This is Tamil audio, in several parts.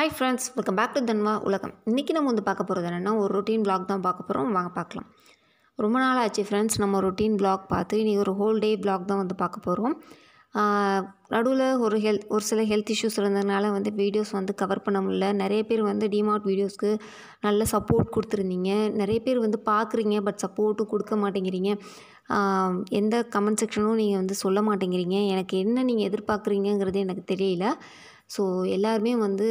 hi friends welcome back to Thanva Ulagam இன்றைக்கி நம்ம வந்து பார்க்க போகிறது என்னென்னா ஒரு ரொட்டீன் பிளாக் தான் பார்க்க போகிறோம் வாங்க பார்க்கலாம் ரொம்ப நாள் ஆச்சு ஃப்ரெண்ட்ஸ் நம்ம ரொட்டீன் பிளாக் பார்த்து இன்றைக்கி ஒரு ஹோல் டே பிளாக் தான் வந்து பார்க்க போகிறோம் நடுவில் ஒரு ஹெல்த் ஒரு சில ஹெல்த் இஷ்யூஸ் இருந்ததுனால வந்து வீடியோஸ் வந்து கவர் பண்ண முடியல நிறைய பேர் வந்து டிமார்ட் வீடியோஸ்க்கு நல்ல சப்போர்ட் கொடுத்துருந்தீங்க நிறைய பேர் வந்து பார்க்குறீங்க பட் சப்போர்ட்டும் கொடுக்க மாட்டேங்கிறீங்க எந்த கமெண்ட் செக்ஷனும் நீங்கள் வந்து சொல்ல மாட்டேங்கிறீங்க எனக்கு என்ன நீங்கள் எதிர்பார்க்குறீங்கிறது எனக்கு தெரியல ஸோ எல்லாருமே வந்து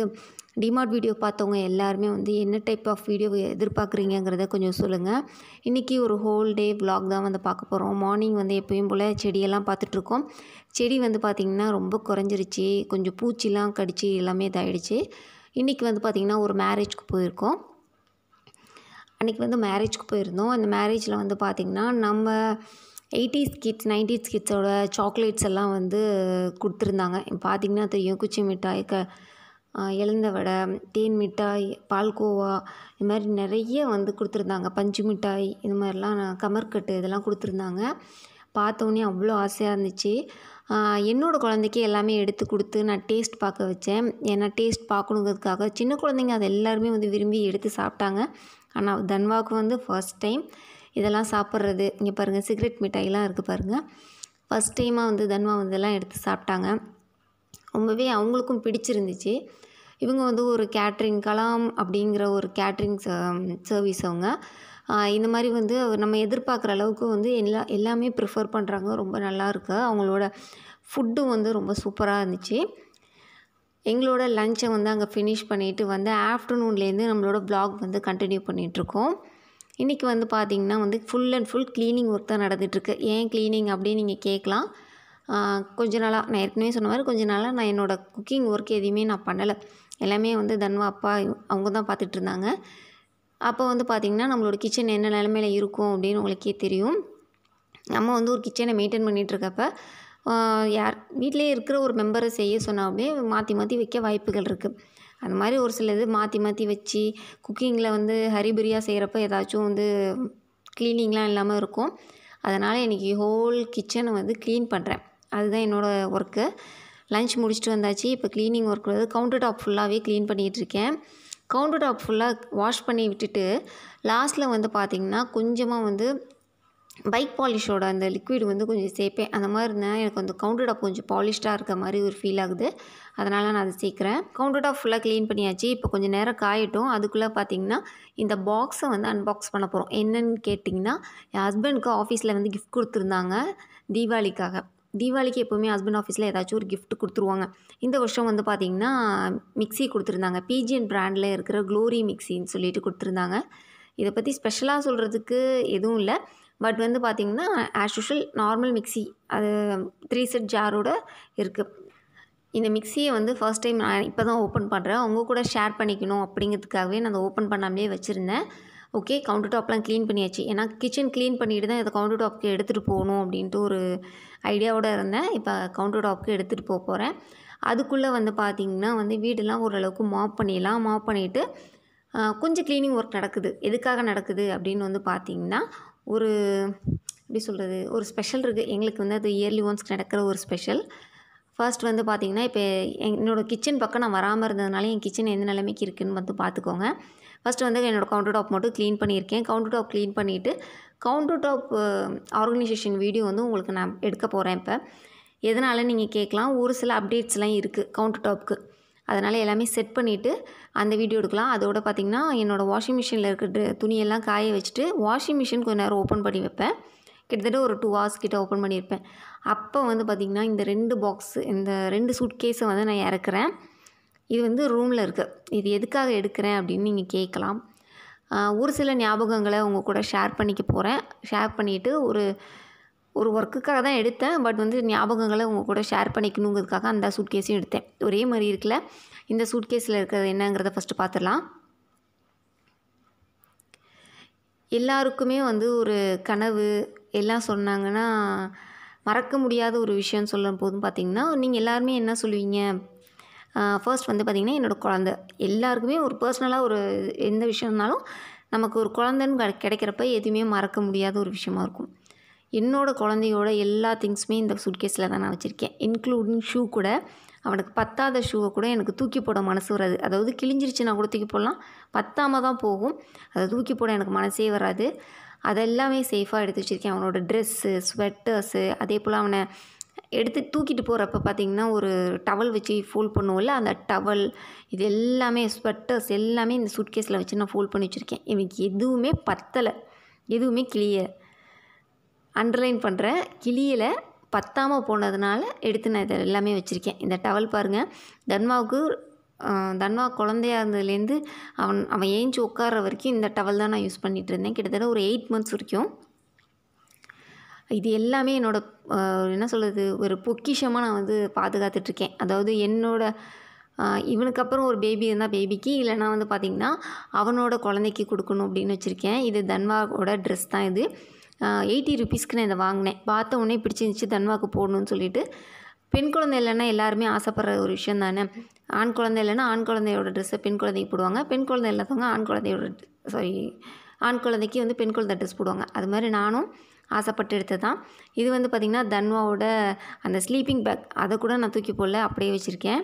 டிமார்ட் வீடியோ பார்த்தவங்க எல்லாருமே வந்து என்ன டைப் ஆஃப் வீடியோ எதிர்பார்க்குறீங்கிறத கொஞ்சம் சொல்லுங்கள் இன்றைக்கி ஒரு ஹோல் டே விலாக் தான் வந்து பார்க்க போகிறோம் மார்னிங் வந்து எப்பயும் போல் செடியெல்லாம் பார்த்துட்ருக்கோம் செடி வந்து பார்த்திங்கன்னா ரொம்ப குறைஞ்சிருச்சு கொஞ்சம் பூச்சிலாம் கடிச்சு எல்லாமே இதாகிடுச்சு இன்றைக்கி வந்து பார்த்திங்கன்னா ஒரு மேரேஜ்க்கு போயிருக்கோம் அன்றைக்கி வந்து மேரேஜ்க்கு போயிருந்தோம் அந்த மேரேஜில் வந்து பார்த்திங்கன்னா நம்ம எயிட்டிஸ் கிட்ஸ் நைன்டிஸ் கிட்ஸோட சாக்லேட்ஸ் எல்லாம் வந்து கொடுத்துருந்தாங்க பார்த்திங்கன்னா தெரியும் குச்சி மிட்டாய் க எழுந்த வடை தேன் மிட்டாய் பால்கோவா இது மாதிரி நிறைய வந்து கொடுத்துருந்தாங்க பஞ்சு மிட்டாய் இது மாதிரிலாம் கமர்கட்டு இதெல்லாம் கொடுத்துருந்தாங்க பார்த்தோன்னே அவ்வளோ ஆசையாக இருந்துச்சு என்னோடய குழந்தைக்கே எல்லாமே எடுத்து கொடுத்து நான் டேஸ்ட் பார்க்க வச்சேன் ஏன்னா டேஸ்ட் பார்க்கணுங்கிறதுக்காக சின்ன குழந்தைங்க அது எல்லாருமே வந்து விரும்பி எடுத்து சாப்பிட்டாங்க ஆனால் தன்வாவுக்கு வந்து ஃபர்ஸ்ட் டைம் இதெல்லாம் சாப்பிட்றது இங்கே பாருங்கள் சிகரெட் மிட்டாயெலாம் இருக்குது பாருங்கள் ஃபஸ்ட் டைமாக வந்து தன்வா வந்து எல்லாம் எடுத்து சாப்பிட்டாங்க ரொம்பவே அவங்களுக்கும் பிடிச்சிருந்துச்சு இவங்க வந்து ஒரு கேட்ரிங் கலாம் அப்படிங்கிற ஒரு கேட்ரிங் சர்வீஸ் அவங்க இந்த மாதிரி வந்து நம்ம எதிர்பார்க்குற அளவுக்கு வந்து எல்லா எல்லாமே ப்ரிஃபர் பண்ணுறாங்க ரொம்ப நல்லா இருக்குது அவங்களோட ஃபுட்டும் வந்து ரொம்ப சூப்பராக இருந்துச்சு எங்களோட லஞ்சை வந்து அங்கே ஃபினிஷ் பண்ணிவிட்டு வந்து ஆஃப்டர்நூன்லேருந்து நம்மளோட ப்ளாக் வந்து கண்டினியூ பண்ணிகிட்ருக்கோம் இன்றைக்கி வந்து பார்த்திங்கன்னா வந்து full and full cleaning work தான் நடந்துகிட்ருக்கு ஏன் க்ளீனிங் அப்படின்னு நீங்கள் கேட்கலாம் கொஞ்ச நாளாக நான் ஏற்கனவே சொன்ன மாதிரி கொஞ்ச நாளாக நான் என்னோடய குக்கிங் ஒர்க் எதுவுமே நான் பண்ணலை எல்லாமே வந்து தன்வா அப்பா அவங்க தான் பார்த்துட்டு இருந்தாங்க அப்போ வந்து பார்த்திங்கன்னா நம்மளோட கிச்சன் என்ன நிலமையில இருக்கும் அப்படின்னு உங்களுக்கே தெரியும் நம்ம வந்து ஒரு கிச்சனை மெயின்டைன் பண்ணிகிட்ருக்கப்போ யார் வீட்டிலே இருக்கிற ஒரு மெம்பரை செய்ய சொன்னாலுமே மாற்றி மாற்றி வைக்க வாய்ப்புகள் இருக்குது அந்த மாதிரி ஒரு சில இது மாற்றி மாற்றி வச்சு குக்கிங்கில் வந்து ஹரிபரியாக செய்கிறப்ப ஏதாச்சும் வந்து க்ளீனிங்லாம் இல்லாமல் இருக்கும் அதனால் இன்றைக்கி ஹோல் கிச்சனை வந்து க்ளீன் பண்ணுறேன் அதுதான் என்னோடய ஒர்க்கு லஞ்ச் முடிச்சுட்டு வந்தாச்சு இப்போ க்ளீனிங் ஒர்க் வந்து கவுண்டர் டாப் ஃபுல்லாகவே க்ளீன் பண்ணிகிட்ருக்கேன் கவுண்டர் டாப் ஃபுல்லாக வாஷ் பண்ணி விட்டுட்டு லாஸ்ட்டில் வந்து பார்த்திங்கன்னா கொஞ்சமாக வந்து பைக் பாலிஷோட அந்த லிக்விடு வந்து கொஞ்சம் சேர்ப்பேன் அந்த மாதிரி இருந்தால் எனக்கு அந்த கவுண்டட் கொஞ்சம் பாலிஷ்டாக இருக்க மாதிரி ஒரு ஃபீல் ஆகுது அதனால் நான் அதை சேர்க்குறேன் கவுண்டட் ஃபுல்லாக க்ளீன் பண்ணியாச்சு இப்போ கொஞ்சம் நேரம் காயட்டும் அதுக்குள்ளே பார்த்திங்கன்னா இந்த பாக்ஸை வந்து அன்பாக்ஸ் பண்ண போகிறோம் என்னன்னு கேட்டிங்கன்னா என் ஹஸ்பண்டுக்கு ஆஃபீஸில் வந்து கிஃப்ட் கொடுத்துருந்தாங்க தீபாவளிக்காக தீபாவளிக்கு எப்போவுமே ஹஸ்பண்ட் ஆஃபீஸில் ஏதாச்சும் ஒரு கிஃப்ட் கொடுத்துருவாங்க இந்த வருஷம் வந்து பார்த்திங்கன்னா மிக்சி கொடுத்துருந்தாங்க பிஜிஎன் ப்ராண்டில் இருக்கிற க்ளோரி மிக்சின்னு சொல்லிட்டு கொடுத்துருந்தாங்க இதை பற்றி ஸ்பெஷலாக சொல்கிறதுக்கு எதுவும் இல்லை பட் வந்து பார்த்திங்கன்னா ஆஸ் யூஷுவல் நார்மல் மிக்சி அது த்ரீ செட் ஜாரோட இருக்குது இந்த மிக்சியை வந்து ஃபர்ஸ்ட் டைம் நான் இப்போ தான் ஓப்பன் பண்ணுறேன் அவங்க கூட ஷேர் பண்ணிக்கணும் அப்படிங்கிறதுக்காகவே நான் அதை ஓப்பன் பண்ணாமலே வச்சுருந்தேன் ஓகே கவுண்டர் டாப்லாம் க்ளீன் பண்ணியாச்சு ஏன்னா கிச்சன் க்ளீன் பண்ணிட்டு தான் இதை கவுண்டர் டாப்க்கு எடுத்துகிட்டு போகணும் அப்படின்ட்டு ஒரு ஐடியாவோடு இருந்தேன் இப்போ கவுண்டர் டாப்க்கு எடுத்துகிட்டு போக போகிறேன் அதுக்குள்ளே வந்து பார்த்திங்கன்னா வந்து வீடெல்லாம் ஓரளவுக்கு மாப் பண்ணிடலாம் மாப் பண்ணிவிட்டு கொஞ்சம் க்ளீனிங் ஒர்க் நடக்குது எதுக்காக நடக்குது அப்படின்னு வந்து பார்த்திங்கன்னா ஒரு எப்படி சொல்கிறது ஒரு ஸ்பெஷல் இருக்குது எங்களுக்கு வந்து அது இயர்லி ஒன்ஸ்க்கு நடக்கிற ஒரு ஸ்பெஷல் ஃபர்ஸ்ட் வந்து பார்த்திங்கன்னா இப்போ என்னோடய கிச்சன் பக்கம் நான் வராமல் இருந்ததுனால என் கிச்சன் எந்த நிலைமைக்கு இருக்குதுன்னு வந்து பார்த்துக்கோங்க ஃபஸ்ட்டு வந்து என்னோடய கவுண்டர் டாப் மட்டும் க்ளீன் பண்ணியிருக்கேன் கவுண்டர் டாப் க்ளீன் பண்ணிவிட்டு கவுண்டர் டாப் ஆர்கனைசேஷன் வீடியோ வந்து உங்களுக்கு நான் எடுக்க போகிறேன் இப்போ எதனால் நீங்கள் கேட்கலாம் ஒரு சில அப்டேட்ஸ்லாம் இருக்குது கவுண்டர் டாப்க்கு அதனால் எல்லாமே செட் பண்ணிவிட்டு அந்த வீடியோ எடுக்கலாம் அதோடு பார்த்திங்கன்னா என்னோடய வாஷிங் மிஷினில் இருக்கிற துணியெல்லாம் காய வச்சுட்டு வாஷிங் மிஷின் கொஞ்சம் நேரம் ஓப்பன் பண்ணி வைப்பேன் கிட்டத்தட்ட ஒரு டூ ஹவர்ஸ் கிட்ட ஓப்பன் பண்ணியிருப்பேன் அப்போ வந்து பார்த்திங்கன்னா இந்த ரெண்டு பாக்ஸு இந்த ரெண்டு சூட் கேஸை வந்து நான் இறக்குறேன் இது வந்து ரூமில் இருக்குது இது எதுக்காக எடுக்கிறேன் அப்படின்னு நீங்கள் கேட்கலாம் ஒரு சில ஞாபகங்களை உங்கள் கூட ஷேர் பண்ணிக்க போகிறேன் ஷேர் பண்ணிவிட்டு ஒரு ஒரு ஒர்க்குக்காக தான் எடுத்தேன் பட் வந்து ஞாபகங்களை உங்கள் கூட ஷேர் பண்ணிக்கணுங்கிறதுக்காக அந்த சூட்கேஸையும் எடுத்தேன் ஒரே மாதிரி இருக்குல்ல இந்த சூட்கேஸில் இருக்கிறது என்னங்கிறத ஃபஸ்ட்டு பார்த்துடலாம் எல்லாருக்குமே வந்து ஒரு கனவு எல்லாம் சொன்னாங்கன்னா மறக்க முடியாத ஒரு விஷயம்னு சொல்லும் போதும் பார்த்திங்கன்னா நீங்கள் எல்லாருமே என்ன சொல்லுவீங்க ஃபர்ஸ்ட் வந்து பார்த்திங்கன்னா என்னோடய குழந்த எல்லாருக்குமே ஒரு பர்சனலாக ஒரு எந்த விஷயம்னாலும் நமக்கு ஒரு குழந்தைன்னு கிடைக்கிறப்ப எதுவுமே மறக்க முடியாத ஒரு விஷயமா இருக்கும் என்னோட குழந்தையோட எல்லா திங்ஸுமே இந்த சூட்கேஸில் தான் நான் வச்சுருக்கேன் இன்க்ளூடிங் ஷூ கூட அவனுக்கு பத்தாத ஷூவை கூட எனக்கு தூக்கி போட மனசு வராது அதாவது கிழிஞ்சிருச்சுன்னா கூட தூக்கி போடலாம் பத்தாமல் தான் போகும் அதை தூக்கி போட எனக்கு மனசே வராது அதெல்லாமே சேஃபாக எடுத்து வச்சுருக்கேன் அவனோட ட்ரெஸ்ஸு ஸ்வெட்டர்ஸு அதே போல் அவனை எடுத்து தூக்கிட்டு போகிறப்ப பார்த்திங்கன்னா ஒரு டவல் வச்சு ஃபோல்ட் பண்ணுவோம்ல அந்த டவல் இது எல்லாமே ஸ்வெட்டர்ஸ் எல்லாமே இந்த சூட்கேஸில் வச்சு நான் ஃபோல்ட் பண்ணி வச்சுருக்கேன் இவனுக்கு எதுவுமே பத்தலை எதுவுமே கிளியர் அண்டர்லைன் பண்ணுற கிளியில் பத்தாமல் போனதுனால எடுத்து நான் இதை எல்லாமே வச்சுருக்கேன் இந்த டவல் பாருங்கள் தன்மாவுக்கு தன்வா குழந்தையாக இருந்ததுலேருந்து அவன் அவன் ஏஞ்சி உட்கார்ற வரைக்கும் இந்த டவல் தான் நான் யூஸ் பண்ணிகிட்டு இருந்தேன் கிட்டத்தட்ட ஒரு எயிட் மந்த்ஸ் வரைக்கும் இது எல்லாமே என்னோடய என்ன சொல்கிறது ஒரு பொக்கிஷமாக நான் வந்து பாதுகாத்துட்ருக்கேன் அதாவது என்னோடய இவனுக்கு அப்புறம் ஒரு பேபி இருந்தால் பேபிக்கு இல்லைனா வந்து பார்த்திங்கன்னா அவனோட குழந்தைக்கு கொடுக்கணும் அப்படின்னு வச்சுருக்கேன் இது தன்வாவோட ட்ரெஸ் தான் இது எயிட்டி ருபீஸ்க்கு நான் இதை வாங்கினேன் பார்த்த உடனே பிடிச்சிருந்துச்சி தன்வாக்கு போடணும்னு சொல்லிட்டு பெண் குழந்தை இல்லைன்னா எல்லாருமே ஆசைப்படுற ஒரு விஷயம் தானே ஆண் குழந்தை இல்லைன்னா ஆண் குழந்தையோட ட்ரெஸ்ஸை பெண் குழந்தைக்கு போடுவாங்க பெண் குழந்தை இல்லாதவங்க ஆண் குழந்தையோட சாரி ஆண் குழந்தைக்கு வந்து பெண் குழந்தை ட்ரெஸ் போடுவாங்க அது மாதிரி நானும் ஆசைப்பட்டு எடுத்தது தான் இது வந்து பார்த்திங்கன்னா தன்வாவோட அந்த ஸ்லீப்பிங் பேக் அதை கூட நான் தூக்கி போடல அப்படியே வச்சுருக்கேன்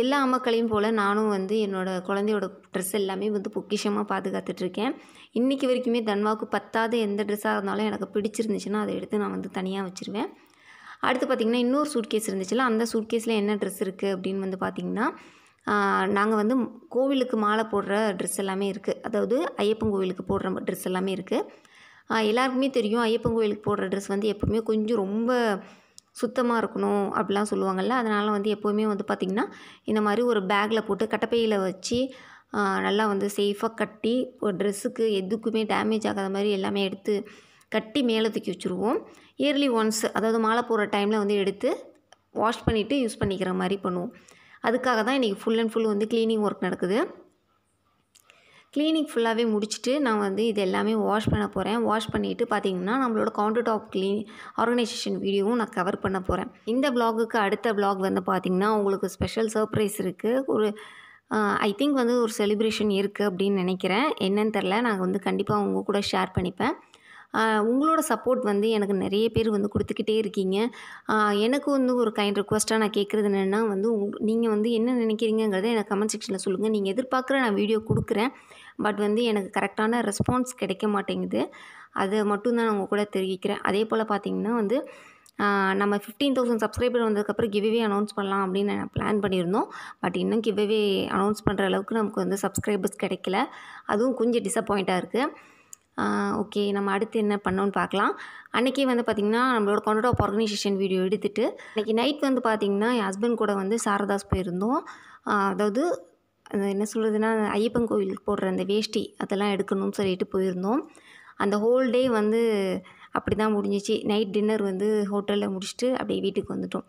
எல்லா அம்மாக்களையும் போல் நானும் வந்து என்னோடய குழந்தையோட ட்ரெஸ் எல்லாமே வந்து பொக்கிஷமாக பாதுகாத்துட்ருக்கேன் இன்றைக்கி வரைக்குமே தன்வாக்கு பத்தாத எந்த ட்ரெஸ்ஸாக இருந்தாலும் எனக்கு பிடிச்சிருந்துச்சுன்னா அதை எடுத்து நான் வந்து தனியாக வச்சுருவேன் அடுத்து பார்த்திங்கன்னா இன்னொரு சூட்கேஸ் இருந்துச்சுல அந்த கேஸில் என்ன ட்ரெஸ் இருக்குது அப்படின்னு வந்து பார்த்திங்கன்னா நாங்கள் வந்து கோவிலுக்கு மாலை போடுற ட்ரெஸ் எல்லாமே இருக்குது அதாவது ஐயப்பன் கோவிலுக்கு போடுற ட்ரெஸ் எல்லாமே இருக்குது எல்லாருக்குமே தெரியும் ஐயப்பன் கோவிலுக்கு போடுற ட்ரெஸ் வந்து எப்போவுமே கொஞ்சம் ரொம்ப சுத்தமாக இருக்கணும் அப்படிலாம் சொல்லுவாங்கள்ல அதனால் வந்து எப்போவுமே வந்து பார்த்திங்கன்னா இந்த மாதிரி ஒரு பேக்கில் போட்டு கட்டப்பையில் வச்சு நல்லா வந்து சேஃபாக கட்டி ஒரு ட்ரெஸ்ஸுக்கு எதுக்குமே டேமேஜ் ஆகாத மாதிரி எல்லாமே எடுத்து கட்டி மேலே தூக்கி வச்சுருவோம் இயர்லி ஒன்ஸ் அதாவது மாலை போகிற டைமில் வந்து எடுத்து வாஷ் பண்ணிவிட்டு யூஸ் பண்ணிக்கிற மாதிரி பண்ணுவோம் அதுக்காக தான் இன்றைக்கி ஃபுல் அண்ட் ஃபுல் வந்து க்ளீனிங் ஒர்க் நடக்குது க்ளீனிங் ஃபுல்லாகவே முடிச்சுட்டு நான் வந்து இது எல்லாமே வாஷ் பண்ண போகிறேன் வாஷ் பண்ணிவிட்டு பார்த்தீங்கன்னா நம்மளோட கவுண்டர் டாப் க்ளீன் ஆர்கனைசேஷன் வீடியோவும் நான் கவர் பண்ண போகிறேன் இந்த ப்ளாகுக்கு அடுத்த ப்ளாக் வந்து பார்த்திங்கன்னா உங்களுக்கு ஸ்பெஷல் சர்ப்ரைஸ் இருக்குது ஒரு ஐ திங்க் வந்து ஒரு செலிப்ரேஷன் இருக்குது அப்படின்னு நினைக்கிறேன் என்னன்னு தெரில நாங்கள் வந்து கண்டிப்பாக உங்கள் கூட ஷேர் பண்ணிப்பேன் உங்களோட சப்போர்ட் வந்து எனக்கு நிறைய பேர் வந்து கொடுத்துக்கிட்டே இருக்கீங்க எனக்கு வந்து ஒரு கைண்ட் ரிக்வஸ்ட்டாக நான் கேட்குறது என்னென்னா வந்து நீங்கள் வந்து என்ன நினைக்கிறீங்கிறத எனக்கு கமெண்ட் செக்ஷனில் சொல்லுங்கள் நீங்கள் எதிர்பார்க்குற நான் வீடியோ கொடுக்குறேன் பட் வந்து எனக்கு கரெக்டான ரெஸ்பான்ஸ் கிடைக்க மாட்டேங்குது அது மட்டும்தான் நான் உங்கள் கூட தெரிவிக்கிறேன் அதே போல் பார்த்திங்கன்னா வந்து நம்ம ஃபிஃப்டீன் தௌசண்ட் சப்ஸ்கிரைபர் வந்ததுக்கப்புறம் கிவ்வே அனௌன்ஸ் பண்ணலாம் அப்படின்னு நான் பிளான் பண்ணியிருந்தோம் பட் இன்னும் கிவ்வே அனௌன்ஸ் பண்ணுற அளவுக்கு நமக்கு வந்து சப்ஸ்கிரைபர்ஸ் கிடைக்கல அதுவும் கொஞ்சம் டிசப்பாயிண்ட்டாக இருக்குது ஓகே நம்ம அடுத்து என்ன பண்ணோன்னு பார்க்கலாம் அன்றைக்கி வந்து பார்த்திங்கன்னா நம்மளோட கொண்டாட ஆர்கனைசேஷன் வீடியோ எடுத்துகிட்டு அன்றைக்கி நைட் வந்து பார்த்திங்கன்னா என் ஹஸ்பண்ட் கூட வந்து சாரதாஸ் போயிருந்தோம் அதாவது அந்த என்ன சொல்கிறதுனா ஐயப்பன் கோவிலுக்கு போடுற அந்த வேஷ்டி அதெல்லாம் எடுக்கணும்னு சொல்லிட்டு போயிருந்தோம் அந்த ஹோல் டே வந்து அப்படி தான் முடிஞ்சிச்சு நைட் டின்னர் வந்து ஹோட்டலில் முடிச்சுட்டு அப்படியே வீட்டுக்கு வந்துட்டோம்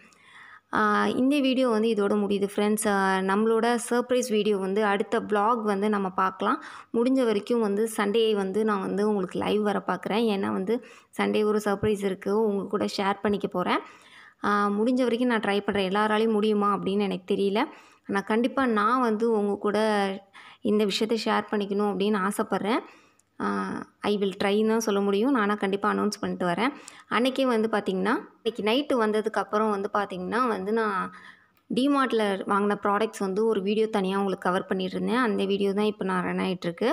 இந்த வீடியோ வந்து இதோட முடியுது ஃப்ரெண்ட்ஸ் நம்மளோட சர்ப்ரைஸ் வீடியோ வந்து அடுத்த ப்ளாக் வந்து நம்ம பார்க்கலாம் முடிஞ்ச வரைக்கும் வந்து சண்டே வந்து நான் வந்து உங்களுக்கு லைவ் வர பார்க்குறேன் ஏன்னா வந்து சண்டே ஒரு சர்ப்ரைஸ் இருக்குது உங்கள் கூட ஷேர் பண்ணிக்க போகிறேன் முடிஞ்ச வரைக்கும் நான் ட்ரை பண்ணுறேன் எல்லாராலையும் முடியுமா அப்படின்னு எனக்கு தெரியல ஆனால் கண்டிப்பாக நான் வந்து உங்கள் கூட இந்த விஷயத்தை ஷேர் பண்ணிக்கணும் அப்படின்னு ஆசைப்பட்றேன் ஐ வில் ட்ரைன்னு தான் சொல்ல முடியும் நானாக கண்டிப்பாக அனௌன்ஸ் பண்ணிட்டு வரேன் அன்றைக்கே வந்து பார்த்திங்கன்னா இன்றைக்கி நைட்டு வந்ததுக்கப்புறம் வந்து பார்த்திங்கன்னா வந்து நான் டிமார்ட்டில் வாங்கின ப்ராடக்ட்ஸ் வந்து ஒரு வீடியோ தனியாக உங்களுக்கு கவர் பண்ணிட்டுருந்தேன் அந்த வீடியோ தான் இப்போ நான் ரன் ஆகிட்டுருக்கு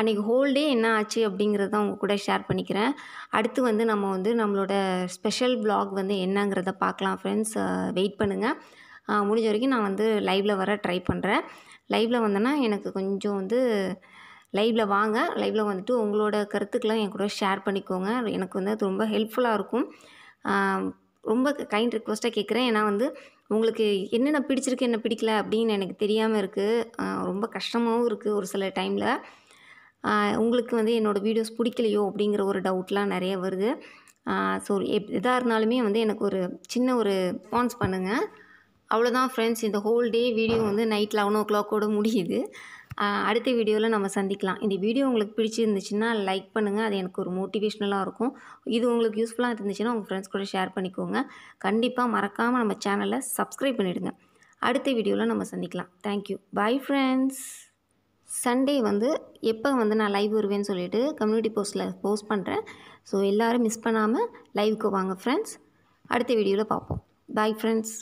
அன்றைக்கி ஹோல் டே என்ன ஆச்சு அப்படிங்கிறத அவங்க கூட ஷேர் பண்ணிக்கிறேன் அடுத்து வந்து நம்ம வந்து நம்மளோட ஸ்பெஷல் பிளாக் வந்து என்னங்கிறத பார்க்கலாம் ஃப்ரெண்ட்ஸ் வெயிட் பண்ணுங்கள் முடிஞ்ச வரைக்கும் நான் வந்து லைவில் வர ட்ரை பண்ணுறேன் லைவில் வந்தேன்னா எனக்கு கொஞ்சம் வந்து லைவில் வாங்க லைவில் வந்துட்டு உங்களோட கருத்துக்கெல்லாம் என் கூட ஷேர் பண்ணிக்கோங்க எனக்கு வந்து அது ரொம்ப ஹெல்ப்ஃபுல்லாக இருக்கும் ரொம்ப கைண்ட் ரிக்வஸ்ட்டாக கேட்குறேன் ஏன்னா வந்து உங்களுக்கு என்னென்ன பிடிச்சிருக்கு என்ன பிடிக்கல அப்படின்னு எனக்கு தெரியாமல் இருக்குது ரொம்ப கஷ்டமாகவும் இருக்குது ஒரு சில டைமில் உங்களுக்கு வந்து என்னோடய வீடியோஸ் பிடிக்கலையோ அப்படிங்கிற ஒரு டவுட்லாம் நிறைய வருது ஸோ எப் எதாக இருந்தாலுமே வந்து எனக்கு ஒரு சின்ன ஒரு ரெஸ்பான்ஸ் பண்ணுங்கள் அவ்வளோதான் ஃப்ரெண்ட்ஸ் இந்த ஹோல் டே வீடியோ வந்து நைட் லெவன் ஓ கிளாக்கோடு முடியுது அடுத்த வீடியோவில் நம்ம சந்திக்கலாம் இந்த வீடியோ உங்களுக்கு பிடிச்சிருந்துச்சுன்னா லைக் பண்ணுங்கள் அது எனக்கு ஒரு மோட்டிவேஷ்னலாக இருக்கும் இது உங்களுக்கு யூஸ்ஃபுல்லாக இருந்துச்சுன்னா உங்கள் ஃப்ரெண்ட்ஸ் கூட ஷேர் பண்ணிக்கோங்க கண்டிப்பாக மறக்காமல் நம்ம சேனலை சப்ஸ்கிரைப் பண்ணிவிடுங்க அடுத்த வீடியோவில் நம்ம சந்திக்கலாம் தேங்க்யூ பாய் ஃப்ரெண்ட்ஸ் சண்டே வந்து எப்போ வந்து நான் லைவ் வருவேன்னு சொல்லிட்டு கம்யூனிட்டி போஸ்ட்டில் போஸ்ட் பண்ணுறேன் ஸோ எல்லோரும் மிஸ் பண்ணாமல் லைவுக்கு வாங்க ஃப்ரெண்ட்ஸ் அடுத்த வீடியோவில் பார்ப்போம் பாய் ஃப்ரெண்ட்ஸ்